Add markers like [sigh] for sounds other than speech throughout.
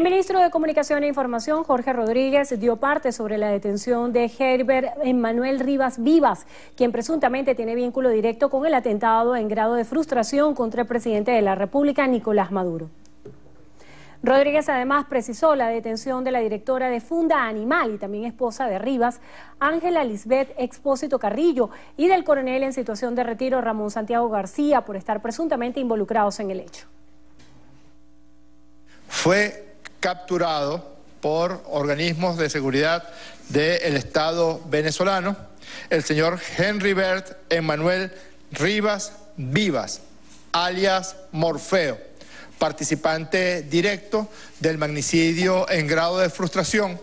El ministro de Comunicación e Información, Jorge Rodríguez, dio parte sobre la detención de Herbert Emanuel Rivas Vivas, quien presuntamente tiene vínculo directo con el atentado en grado de frustración contra el presidente de la República, Nicolás Maduro. Rodríguez además precisó la detención de la directora de Funda Animal y también esposa de Rivas, Ángela Lisbeth Expósito Carrillo, y del coronel en situación de retiro, Ramón Santiago García, por estar presuntamente involucrados en el hecho. Fue capturado por organismos de seguridad del Estado venezolano, el señor Henry Bert Emanuel Rivas Vivas, alias Morfeo, participante directo del magnicidio en grado de frustración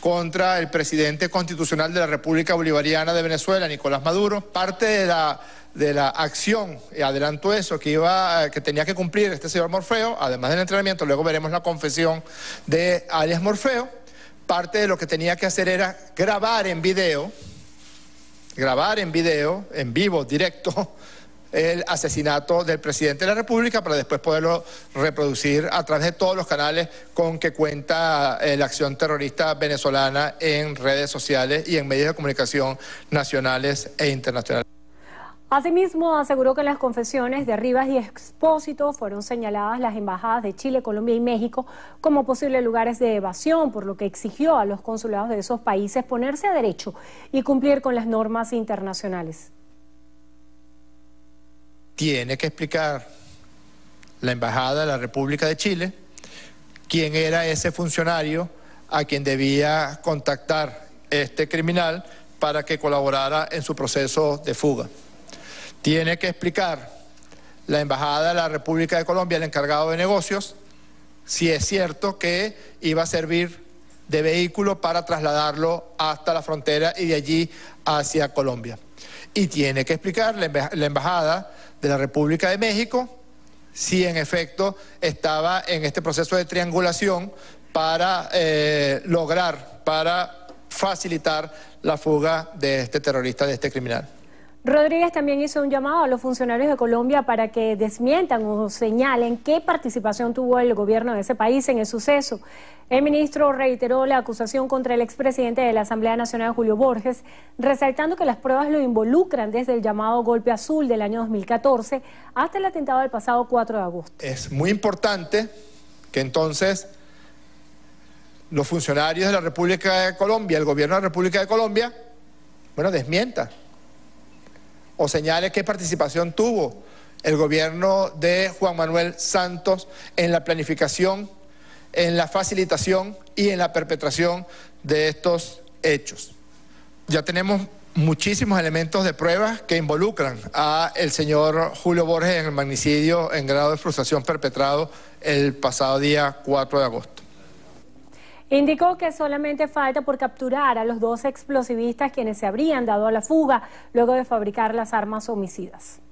contra el presidente constitucional de la República Bolivariana de Venezuela, Nicolás Maduro, parte de la de la acción, y adelanto eso, que, iba, que tenía que cumplir este señor Morfeo, además del entrenamiento, luego veremos la confesión de alias Morfeo, parte de lo que tenía que hacer era grabar en video, grabar en video, en vivo, directo, [laughs] el asesinato del presidente de la República para después poderlo reproducir a través de todos los canales con que cuenta eh, la acción terrorista venezolana en redes sociales y en medios de comunicación nacionales e internacionales. Asimismo, aseguró que en las confesiones de Rivas y Expósito fueron señaladas las embajadas de Chile, Colombia y México como posibles lugares de evasión, por lo que exigió a los consulados de esos países ponerse a derecho y cumplir con las normas internacionales. Tiene que explicar la Embajada de la República de Chile quién era ese funcionario a quien debía contactar este criminal para que colaborara en su proceso de fuga. Tiene que explicar la Embajada de la República de Colombia, el encargado de negocios, si es cierto que iba a servir de vehículo para trasladarlo hasta la frontera y de allí hacia Colombia. Y tiene que explicar la Embajada de la República de México si en efecto estaba en este proceso de triangulación para eh, lograr, para facilitar la fuga de este terrorista, de este criminal. Rodríguez también hizo un llamado a los funcionarios de Colombia para que desmientan o señalen qué participación tuvo el gobierno de ese país en el suceso. El ministro reiteró la acusación contra el expresidente de la Asamblea Nacional, Julio Borges, resaltando que las pruebas lo involucran desde el llamado golpe azul del año 2014 hasta el atentado del pasado 4 de agosto. Es muy importante que entonces los funcionarios de la República de Colombia, el gobierno de la República de Colombia, bueno, desmientan o señale qué participación tuvo el gobierno de Juan Manuel Santos en la planificación, en la facilitación y en la perpetración de estos hechos. Ya tenemos muchísimos elementos de pruebas que involucran a el señor Julio Borges en el magnicidio en grado de frustración perpetrado el pasado día 4 de agosto. Indicó que solamente falta por capturar a los dos explosivistas quienes se habrían dado a la fuga luego de fabricar las armas homicidas.